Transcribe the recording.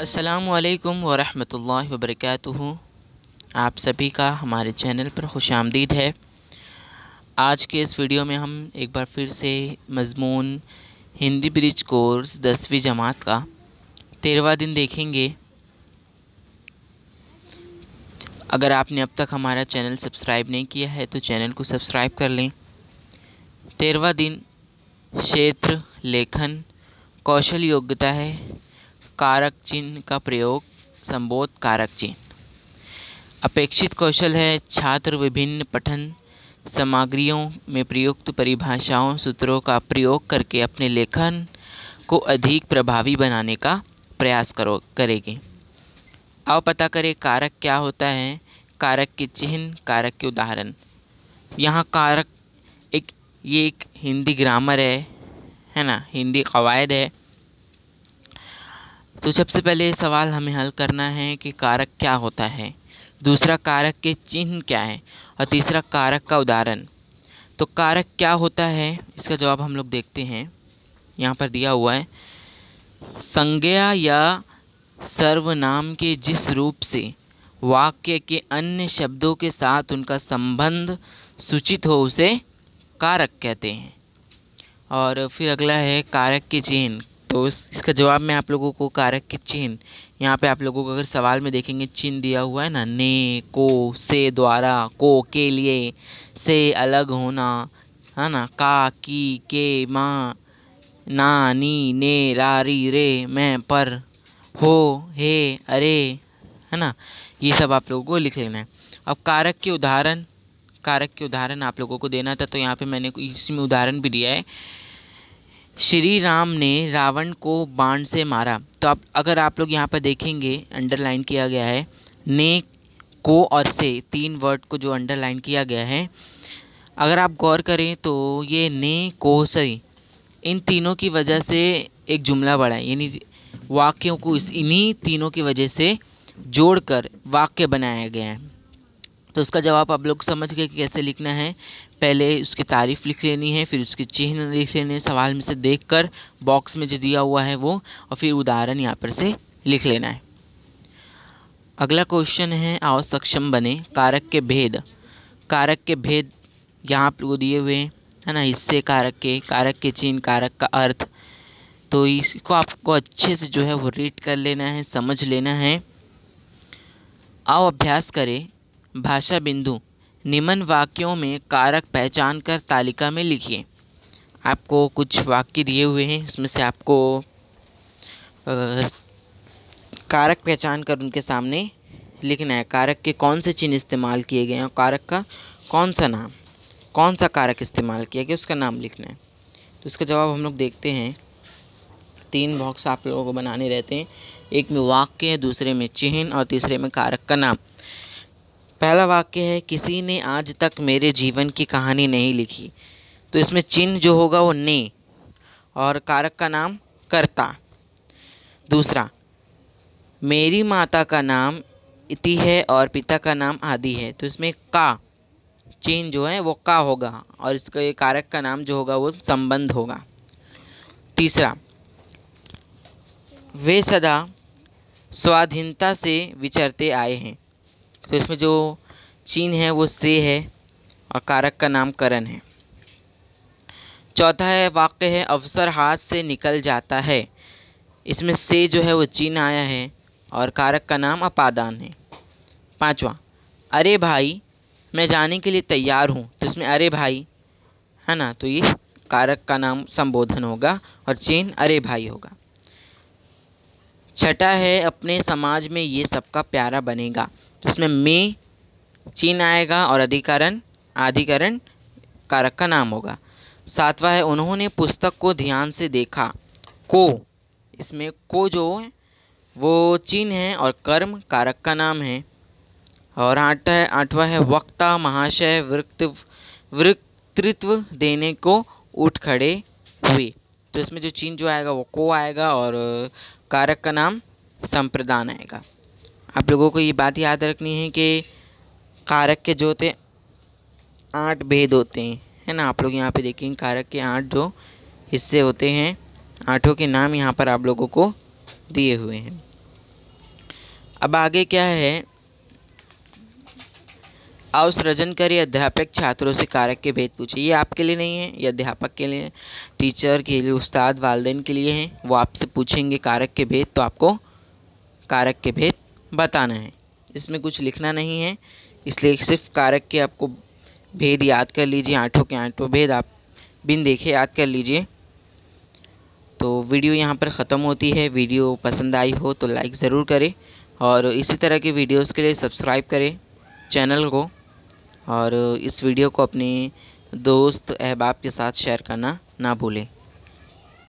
असलकम वरहमल वबरक आप सभी का हमारे चैनल पर खुश आमदीद है आज के इस वीडियो में हम एक बार फिर से मजमून हिंदी ब्रिज कोर्स दसवीं जमात का तेरहवा दिन देखेंगे अगर आपने अब तक हमारा चैनल सब्सक्राइब नहीं किया है तो चैनल को सब्सक्राइब कर लें तेरहवा दिन क्षेत्र लेखन कौशल योग्यता है कारक चिन्ह का प्रयोग संबोध कारक चिन्ह अपेक्षित कौशल है छात्र विभिन्न पठन सामग्रियों में प्रयुक्त परिभाषाओं सूत्रों का प्रयोग करके अपने लेखन को अधिक प्रभावी बनाने का प्रयास करो करेंगे अब पता करें कारक क्या होता है कारक के चिन्ह कारक के उदाहरण यहाँ कारक एक ये एक हिंदी ग्रामर है है ना हिंदी कवायद है तो सबसे पहले सवाल हमें हल करना है कि कारक क्या होता है दूसरा कारक के चिन्ह क्या है और तीसरा कारक का उदाहरण तो कारक क्या होता है इसका जवाब हम लोग देखते हैं यहाँ पर दिया हुआ है संज्ञा या सर्वनाम के जिस रूप से वाक्य के अन्य शब्दों के साथ उनका संबंध सूचित हो उसे कारक कहते हैं और फिर अगला है कारक के चिन्ह तो इस इसका जवाब में आप लोगों को कारक के चिन्ह यहाँ पे आप लोगों को अगर सवाल में देखेंगे चिन्ह दिया हुआ है ना ने को से द्वारा को के लिए से अलग होना है ना का की के माँ ना नी ने रा रे मैं पर हो हे अरे है ना ये सब आप लोगों को लिख लेना है अब कारक के उदाहरण कारक के उदाहरण आप लोगों को देना था तो यहाँ पे मैंने इसमें उदाहरण भी दिया है श्री राम ने रावण को बाण से मारा तो आप अगर आप लोग यहाँ पर देखेंगे अंडरलाइन किया गया है ने को और से तीन वर्ड को जो अंडरलाइन किया गया है अगर आप गौर करें तो ये ने को से इन तीनों की वजह से एक जुमला बढ़ा है यानी वाक्यों को इस इन्हीं तीनों की वजह से जोड़कर वाक्य बनाया गया है तो उसका जवाब आप लोग समझ गए कि कैसे लिखना है पहले उसकी तारीफ़ लिख लेनी है फिर उसके चिन्ह लिख लेने सवाल में से देख कर बॉक्स में जो दिया हुआ है वो और फिर उदाहरण यहाँ पर से लिख लेना है अगला क्वेश्चन है आओ सक्षम बने कारक के भेद कारक के भेद यहाँ आप लोग दिए हुए है ना हिस्से कारक के कारक के चिन्ह कारक का अर्थ तो इसको आपको अच्छे से जो है वो रीड कर लेना है समझ लेना है आओ अभ्यास करें भाषा बिंदु निम्न वाक्यों में कारक पहचान कर तालिका में लिखिए आपको कुछ वाक्य दिए हुए हैं उसमें से आपको आ, कारक पहचान कर उनके सामने लिखना है कारक के कौन से चिन्ह इस्तेमाल किए गए हैं और कारक का कौन सा नाम कौन सा कारक इस्तेमाल किया गया उसका नाम लिखना है तो उसका जवाब हम लोग देखते हैं तीन बॉक्स आप लोगों को बनाने रहते हैं एक में वाक्य दूसरे में चिन्ह और तीसरे में कारक का नाम पहला वाक्य है किसी ने आज तक मेरे जीवन की कहानी नहीं लिखी तो इसमें चिन्ह जो होगा वो ने और कारक का नाम कर्ता दूसरा मेरी माता का नाम इति है और पिता का नाम आदि है तो इसमें का चिन्ह जो है वो का होगा और इसका ये कारक का नाम जो होगा वो संबंध होगा तीसरा वे सदा स्वाधीनता से विचरते आए हैं तो इसमें जो चीन है वो से है और कारक का नाम करण है चौथा है वाक्य है अवसर हाथ से निकल जाता है इसमें से जो है वो चीन आया है और कारक का नाम अपादान है पांचवा अरे भाई मैं जाने के लिए तैयार हूँ तो इसमें अरे भाई है ना तो ये कारक का नाम संबोधन होगा और चीन अरे भाई होगा छठा है अपने समाज में ये सबका प्यारा बनेगा इसमें मे चीन आएगा और अधिकरण आधिकरण कारक का नाम होगा सातवां है उन्होंने पुस्तक को ध्यान से देखा को इसमें को जो है वो चीन है और कर्म कारक का नाम है और आठ है आठवा है वक्ता महाशय वृत्त वृत्तृत्व देने को उठ खड़े हुए तो इसमें जो चीन जो आएगा वो को आएगा और कारक का नाम संप्रदान आएगा आप लोगों को ये बात याद रखनी है कि कारक के जो होते आठ भेद होते हैं है ना आप लोग यहाँ पे देखेंगे कारक के आठ जो हिस्से होते हैं आठों के नाम यहाँ पर आप लोगों को दिए हुए हैं अब आगे क्या है आओ सृजन करिए अध्यापक छात्रों से कारक के भेद पूछे ये आपके लिए नहीं है ये अध्यापक के लिए टीचर के लिए उस्ताद वालदेन के लिए हैं वो आपसे पूछेंगे कारक के भेद तो आपको कारक के भेद बताना है इसमें कुछ लिखना नहीं है इसलिए सिर्फ कारक के आपको भेद याद कर लीजिए आठों के आठों भेद आप बिन देखे याद कर लीजिए तो वीडियो यहाँ पर ख़त्म होती है वीडियो पसंद आई हो तो लाइक ज़रूर करें और इसी तरह के वीडियोस के लिए सब्सक्राइब करें चैनल को और इस वीडियो को अपने दोस्त अहबाब के साथ शेयर करना ना भूलें